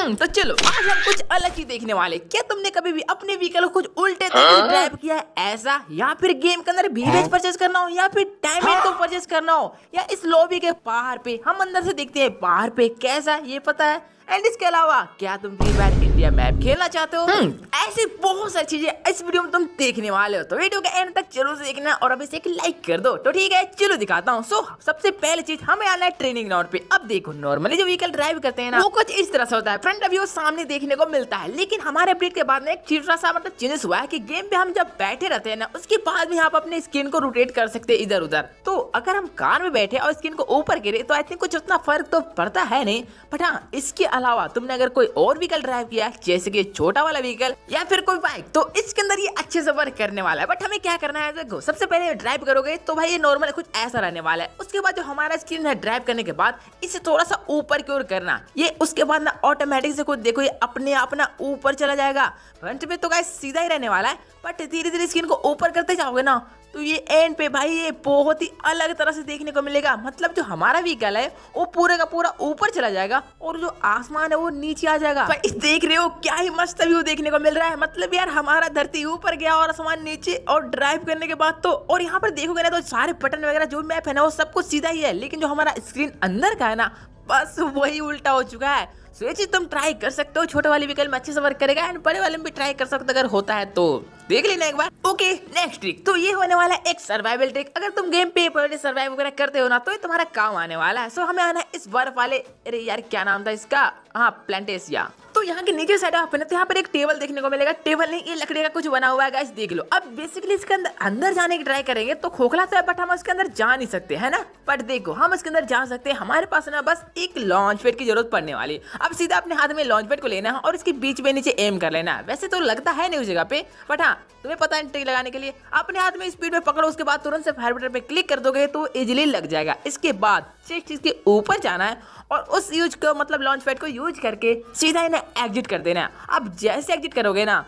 हम्म, तो चलो आज हम कुछ अलग ही देखने वाले क्या तुमने कभी भी अपने व्हीकल को कुछ उल्टे ड्राइव हाँ? किया है ऐसा या फिर गेम के अंदर बीबेज परचेज हाँ। करना हो या फिर डायमंड को परचेज करना हो या इस लॉबी के पहाड़ पे हम अंदर से देखते हैं पहाड़ पे कैसा ये पता है एंड इसके अलावा क्या तुम फ्री फायर इंडिया मैप खेलना चाहते हो हम्म। ऐसी बहुत सारी चीजें इस वीडियो में तुम देखने वाले हो तो वीडियो के एंड तक जरूर से देखना और अभी इसे एक लाइक कर दो तो ठीक है चलो दिखाता हूँ सो सबसे पहली चीज हमें आना है ट्रेनिंग ग्राउंड पे अब देखो नॉर्मली जो व्हीकल ड्राइव करते हैं ना हम्म। वो कुछ इस तरह से होता है फ्रंट अभी सामने देखने को मिलता है लेकिन हमारे अपडेट के बाद में एक छोटा सा मतलब चेंजेस हुआ है की गेम पे हम जब बैठे रहते हैं ना उसके बाद भी आप अपने स्किन को रोटेट कर सकते हैं इधर उधर तो अगर हम कार में बैठे और स्किन को ऊपर गिरे तो आई थिंक कुछ उतना फर्क तो पड़ता है नहीं बट हाँ इसके अलावा तुमने अगर कोई और व्हीकल ड्राइव किया जैसे कि छोटा वाला व्हीकल या फिर कोई बाइक तो इसके अंदर ये अच्छे से वर्क करने वाला है बट हमें क्या करना है देखो सबसे पहले ड्राइव करोगे तो भाई ये नॉर्मल कुछ ऐसा रहने वाला है उसके बाद जो हमारा स्क्रीन है ड्राइव करने के बाद इसे थोड़ा सा ऊपर की ओर करना ये उसके बाद ना ऑटोमेटिक से कुछ देखो ये अपने आप ना ऊपर चला जाएगा फ्रंट पे तो गाय सीधा ही रहने वाला है बट धीरे धीरे स्क्रीन को ऊपर करते जाओगे ना तो ये एंड पे भाई ये बहुत ही अलग तरह से देखने को मिलेगा मतलब जो हमारा व्हीकल है वो पूरे का पूरा ऊपर चला जाएगा और जो आस आसमान है वो नीचे आ जाएगा भाई देख रहे हो क्या ही मस्त व्यू देखने को मिल रहा है मतलब यार हमारा धरती ऊपर गया और आसमान नीचे और ड्राइव करने के बाद तो और यहाँ पर देखोगे ना तो सारे बटन वगैरह जो मैप है ना वो सब कुछ सीधा ही है लेकिन जो हमारा स्क्रीन अंदर का है ना बस वही उल्टा हो चुका है सो ये चीज़ तुम ट्राई कर सकते हो छोटे वाले व्हीकल में अच्छे से वर्क करेगा एंड बड़े वाले में भी ट्राई कर सकते हो अगर होता है तो देख लेना एक बार ओके नेक्स्ट ट्रिक तो ये होने वाला है एक सर्वाइवल ट्रिक अगर तुम गेम पे पहले सर्वाइव वगैरह करते हो ना तो ये तुम्हारा काम आने वाला है सो हमें आना है इस बर्फ वाले अरे यार क्या नाम था इसका हाँ प्लान्टेसिया दोस्तों यहाँ के नीचे साइड आप यहाँ पर एक टेबल देखने को मिलेगा टेबल नहीं ये लकड़ी का कुछ बना हुआ है गाइस देख लो अब बेसिकली इसके अंदर अंदर जाने की ट्राई करेंगे तो खोखला तो है बट हम उसके अंदर जा नहीं सकते है ना बट देखो हम उसके अंदर जा सकते हैं हमारे पास ना बस एक लॉन्च पैड की जरूरत पड़ने वाली अब सीधा अपने हाथ में लॉन्च पैड को लेना है और इसके बीच में नीचे एम कर लेना है वैसे तो लगता है नहीं उस जगह पे बट हाँ तुम्हें पता है ट्री लगाने के लिए अपने हाथ में स्पीड में पकड़ो उसके बाद तुरंत से फायर बटन पे क्लिक कर दोगे तो इजिली लग जाएगा इसके बाद चीज के ऊपर जाना है और उस यूज को मतलब लॉन्च पैड को यूज करके सीधा इन्हें एग्जिट कर देना है आप जैसे एग्जिट करोगे ना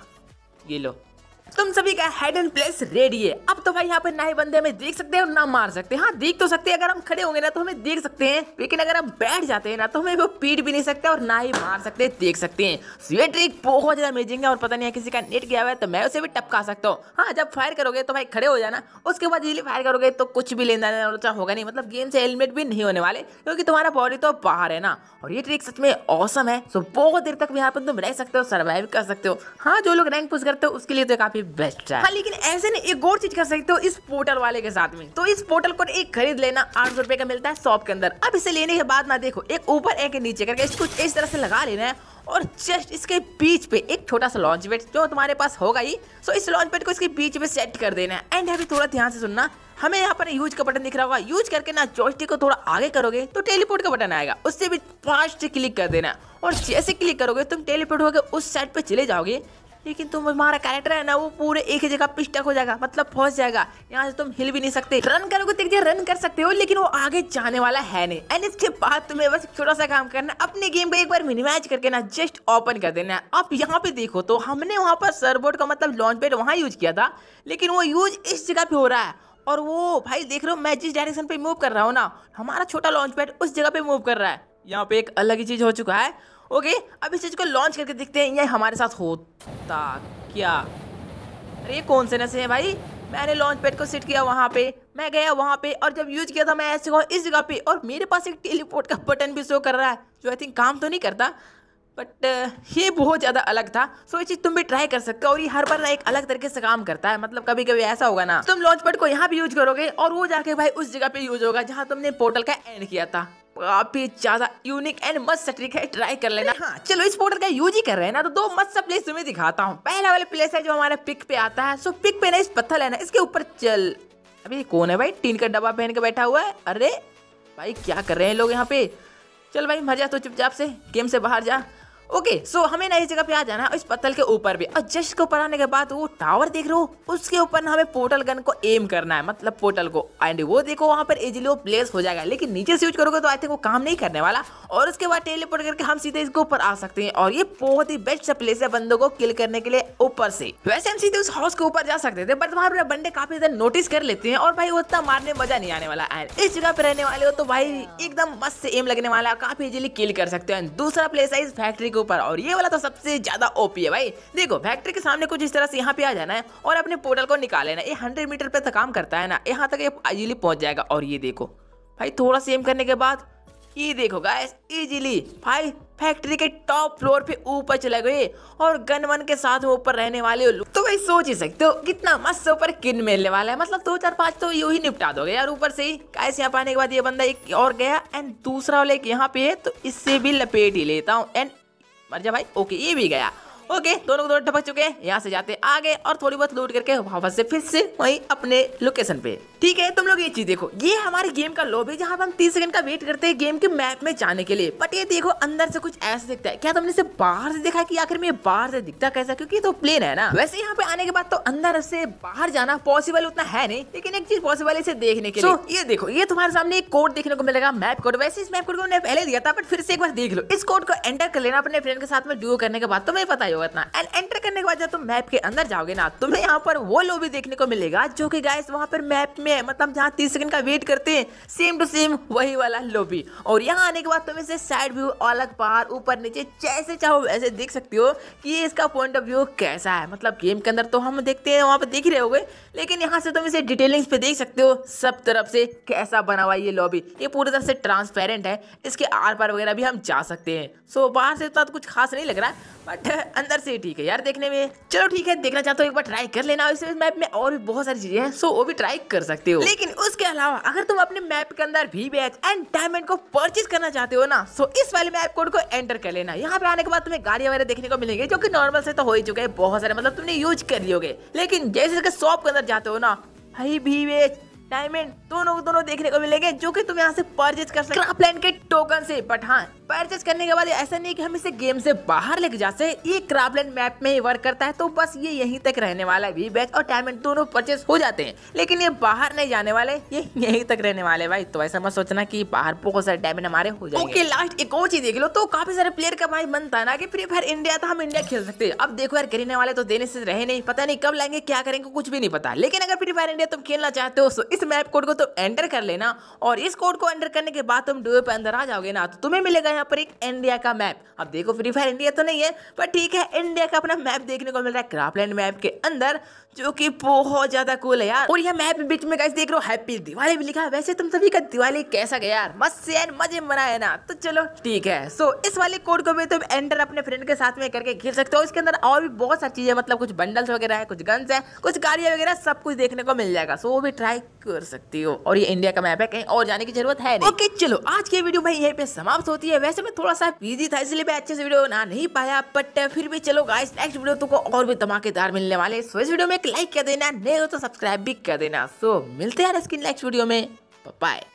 ये लो तुम सभी का हेड एंड प्लेस रेडी है अब तो भाई यहाँ पे ना ही बंदे हमें देख सकते हैं और ना मार सकते हैं हाँ देख तो सकते हैं अगर हम खड़े होंगे ना तो हमें देख सकते हैं लेकिन अगर हम बैठ जाते हैं ना तो हमें वो पीट भी नहीं सकते और ना ही मार सकते देख सकते हैं ये ट्रिक बहुत ज़्यादा अमेजिंग है और पता नहीं है किसी का नेट गया हुआ है तो मैं उसे भी टपका सकता हूँ हाँ जब फायर करोगे तो भाई खड़े हो जाना उसके बाद इजिली फायर करोगे तो कुछ भी लेना देना होगा नहीं मतलब गेम से हेलमेट भी नहीं होने वाले क्योंकि तुम्हारा बॉडी तो बाहर है ना और ये ट्रिक सच में औसम है तो बहुत देर तक यहाँ पर तुम रह सकते हो सर्वाइव कर सकते हो हाँ जो लोग रैंक पुश करते हो उसके लिए तो काफ़ी काफी बेस्ट है हाँ लेकिन ऐसे नहीं एक और चीज कर सकते हो इस पोर्टल वाले के साथ में तो इस पोर्टल को एक खरीद लेना आठ सौ रुपए का मिलता है शॉप के अंदर अब इसे लेने के बाद ना देखो एक ऊपर एक नीचे करके इसको इस तरह से लगा लेना है और जस्ट इसके बीच पे एक छोटा सा लॉन्च पेड जो तुम्हारे पास होगा ही सो इस लॉन्च पेड को इसके बीच पे सेट कर देना है एंड अभी थोड़ा ध्यान से सुनना हमें यहाँ पर यूज का बटन दिख रहा होगा यूज करके ना जॉयस्टिक को थोड़ा आगे करोगे तो टेलीपोर्ट का बटन आएगा उससे भी फास्ट क्लिक कर देना और जैसे क्लिक करोगे तुम टेलीपोर्ट होकर उस साइड पे चले जाओगे लेकिन तुम तुम्हारा कैरेक्टर है ना वो पूरे एक ही जगह पिस्टक हो जाएगा मतलब फंस जाएगा यहाँ से तुम हिल भी नहीं सकते रन करोगे तो रन कर सकते हो लेकिन वो आगे जाने वाला है नहीं एंड इसके बाद तुम्हें बस छोटा सा काम करना अपने गेम को एक बार मिनिमाइज करके ना जस्ट ओपन कर देना आप यहाँ पे देखो तो हमने वहाँ पर सरबोर्ड का मतलब लॉन्च पेड वहाँ यूज किया था लेकिन वो यूज इस जगह पे हो रहा है और वो भाई देख रहे हो मैं जिस डायरेक्शन पे मूव कर रहा हूँ ना हमारा छोटा लॉन्च पैड उस जगह पे मूव कर रहा है यहाँ पे एक अलग ही चीज़ हो चुका है ओके अब इस चीज़ को लॉन्च करके देखते हैं ये हमारे साथ होता क्या अरे कौन से नशे हैं भाई मैंने लॉन्च पैड को सेट किया वहाँ पे मैं गया वहाँ पे और जब यूज किया था मैं ऐसे कहा इस जगह पे और मेरे पास एक टेलीपोर्ट का बटन भी शो कर रहा है जो आई थिंक काम तो नहीं करता बट uh, ये बहुत ज़्यादा अलग था सो ये चीज़ तुम भी ट्राई कर सकते हो और ये हर बार ना एक अलग तरीके से काम करता है मतलब कभी कभी ऐसा होगा ना तुम लॉन्च पैड को यहाँ भी यूज करोगे और वो जाके भाई उस जगह पे यूज होगा जहाँ तुमने पोर्टल का एंड किया था काफी ज्यादा यूनिक एंड मस्त ट्रिक है ट्राई कर लेना हाँ चलो इस पोर्टल का यूज ही कर रहे हैं ना तो दो मस्त प्लेस तुम्हें दिखाता हूँ पहला वाला प्लेस है जो हमारे पिक पे आता है सो पिक पे ना इस पत्थर लेना इसके ऊपर चल अभी कौन है भाई टीन का डब्बा पहन के बैठा हुआ है अरे भाई क्या कर रहे हैं लोग यहाँ पे चल भाई मर जा तो चुपचाप से गेम से बाहर जा ओके सो हमें ना इस जगह पे आ जाना है इस पत्थर के ऊपर भी और जस्ट के ऊपर आने के बाद वो टावर देख रहे हो उसके ऊपर हमें पोर्टल गन को एम करना है मतलब पोर्टल को एंड वो देखो वहाँ पर इजिली वो प्लेस हो जाएगा लेकिन नीचे से यूज करोगे तो आई थिंक वो काम नहीं करने वाला और उसके बाद टेलीपोर्ट करके हम सीधे इसके ऊपर आ सकते हैं और ये बहुत ही बेस्ट प्लेस है बंदों को किल करने के लिए ऊपर से वैसे हम सीधे उस हाउस के ऊपर जा सकते थे बट वहाँ पर बंदे काफी ज्यादा नोटिस कर लेते हैं और भाई उतना मारने मजा नहीं आने वाला एंड इस जगह पे रहने वाले हो तो भाई एकदम मस्त से एम लगने वाला काफी इजिली किल कर सकते हैं दूसरा प्लेस है इस फैक्ट्री ऊपर और ये वाला तो सबसे ज्यादा ओपी है भाई देखो फैक्ट्री के सामने कुछ इस तरह से यहाँ पे आ जाना है और अपने पोर्टल को निकाल लेना ये हंड्रेड मीटर पे तक तो काम करता है ना यहाँ तक ये इजिली पहुंच जाएगा और ये देखो भाई थोड़ा सेम करने के बाद ये देखो गैस इजिली भाई फैक्ट्री के टॉप फ्लोर पे ऊपर चले गए और गन वन के साथ ऊपर रहने वाले हो तो भाई सोच ही सकते हो कितना मस्त ऊपर किन मिलने वाला है मतलब दो चार पांच तो यू ही निपटा दोगे यार ऊपर से ही गाइस यहाँ पाने के बाद ये बंदा एक और गया एंड दूसरा वाला एक यहाँ पे है तो इससे भी लपेट ही लेता हूँ एंड मर जा भाई ओके ये भी गया ओके दोनों दोनों टपक चुके हैं यहाँ से जाते आगे और थोड़ी बहुत लूट करके वापस से फिर से वही अपने लोकेशन पे ठीक है तुम लोग ये चीज देखो ये हमारे गेम का लोब है पे हम तीस सेकंड का वेट करते हैं गेम के मैप में जाने के लिए बट ये देखो अंदर से कुछ ऐसा दिखता है क्या तुमने इसे बाहर से देखा की आखिर में बाहर से दिखता कैसा क्योंकि तो प्लेन है ना वैसे यहाँ पे आने के बाद तो अंदर से बाहर जाना पॉसिबल उतना है नहीं लेकिन एक चीज पॉसिबल है इसे देखने के लिए ये देखो ये तुम्हारे सामने एक कोड देखने को मिलेगा मैप कोड वैसे इस मैप कोड को पहले दिया था बट फिर से एक बार देख लो इस कोड को एंटर कर लेना अपने फ्रेंड के साथ में डू करने के बाद तुम्हें पता ही वगैरह ना एंड एंटर करने के बाद जब तुम मैप के अंदर जाओगे ना तुम्हें यहाँ पर वो भी देखने को मिलेगा जो कि गाइस वहाँ पर मैप में मतलब जहाँ तीस सेकंड का वेट करते हैं सेम टू सेम वही वाला लोबी और यहाँ आने के बाद तुम इसे साइड व्यू अलग पार ऊपर नीचे जैसे चाहो वैसे देख सकते हो कि इसका पॉइंट ऑफ व्यू कैसा है मतलब गेम के अंदर तो हम देखते हैं वहाँ पर देख ही रहे हो लेकिन यहाँ से तुम इसे डिटेलिंग्स पे देख सकते हो सब तरफ से कैसा बना हुआ ये लॉबी ये पूरी तरह से ट्रांसपेरेंट है इसके आर पार वगैरह भी हम जा सकते हैं सो बाहर से इतना तो कुछ खास नहीं लग रहा है बट अंदर से ठीक है यार देखने में चलो ठीक है देखना चाहते हो एक बार ट्राई कर लेना इस मैप में और भी बहुत सारी चीजें हैं सो वो भी ट्राई कर सकते हो लेकिन उसके अलावा अगर तुम अपने मैप के अंदर भी बैच एंड डायमंड को परचेज करना चाहते हो ना सो इस वाले मैप कोड को एंटर कर लेना यहाँ पे आने के बाद तुम्हें गाड़ी वगैरह देखने को मिलेंगे जो की नॉर्मल से तो हो ही चुके हैं बहुत सारे मतलब तुमने यूज कर लियोगे लेकिन जैसे शॉप के अंदर जाते हो ना भाई भी बेच डायमंड दोनों दोनों देखने को मिलेंगे जो कि तुम यहाँ से परचेज कर सकते क्राफ्टलैंड के टोकन से बट हाँ परचेज करने के बाद ऐसा नहीं कि हम इसे गेम से बाहर लेके जा सकते ये क्राफ्टलैंड मैप में ही वर्क करता है तो बस ये यहीं तक रहने वाला है वी और डायमंड दोनों परचेज हो जाते हैं लेकिन ये बाहर नहीं जाने वाले ये यहीं तक रहने वाले भाई तो ऐसा मत सोचना की बाहर बहुत सारे डायमंड हमारे हो जाए ओके लास्ट एक और चीज देख लो तो काफी सारे प्लेयर का भाई मन था ना कि फ्री फायर इंडिया था हम इंडिया खेल सकते हैं अब देखो यार गिरने वाले तो देने से रहे नहीं पता नहीं कब लाएंगे क्या करेंगे कुछ भी नहीं पता लेकिन अगर फ्री फायर इंडिया तुम खेलना चाहते हो तो इस मैप कोड को तुम तो एंटर कर लेना और इस कोड को एंटर करने के बाद तुम डुए पे अंदर आ जाओगे ना तो तुम्हें मिलेगा यहाँ पर एक इंडिया का मैप अब देखो फ्री फायर इंडिया तो नहीं है पर ठीक है इंडिया का अपना मैप देखने को मिल रहा है क्राफ्टलैंड मैप के अंदर जो कि बहुत ज्यादा कूल है यार और यह मैप बीच में कैसे देख रहे हो हैप्पी दिवाली भी लिखा है वैसे तुम सभी का दिवाली कैसा गया यार मस्त से यार मजे मनाए ना तो चलो ठीक है सो इस वाले कोड को भी तुम एंटर अपने फ्रेंड के साथ में करके खेल सकते हो इसके अंदर और भी बहुत सारी चीजें मतलब कुछ बंडल्स वगैरह है कुछ गन्स है कुछ गाड़ियाँ वगैरह सब कुछ देखने को मिल जाएगा सो वो भी ट्राई कर सकती हो और ये इंडिया का मैप है कहीं और जाने की जरूरत है नहीं ओके चलो आज की वीडियो में यही पे समाप्त होती है वैसे मैं थोड़ा सा बिजी था इसलिए मैं अच्छे से वीडियो बना नहीं पाया बट फिर भी चलो गाइस नेक्स्ट वीडियो तुमको और भी धमाकेदार मिलने वाले सो इस वीडियो में एक लाइक कर देना नहीं हो तो सब्सक्राइब भी कर देना सो मिलते हैं इसकी नेक्स्ट वीडियो में बाय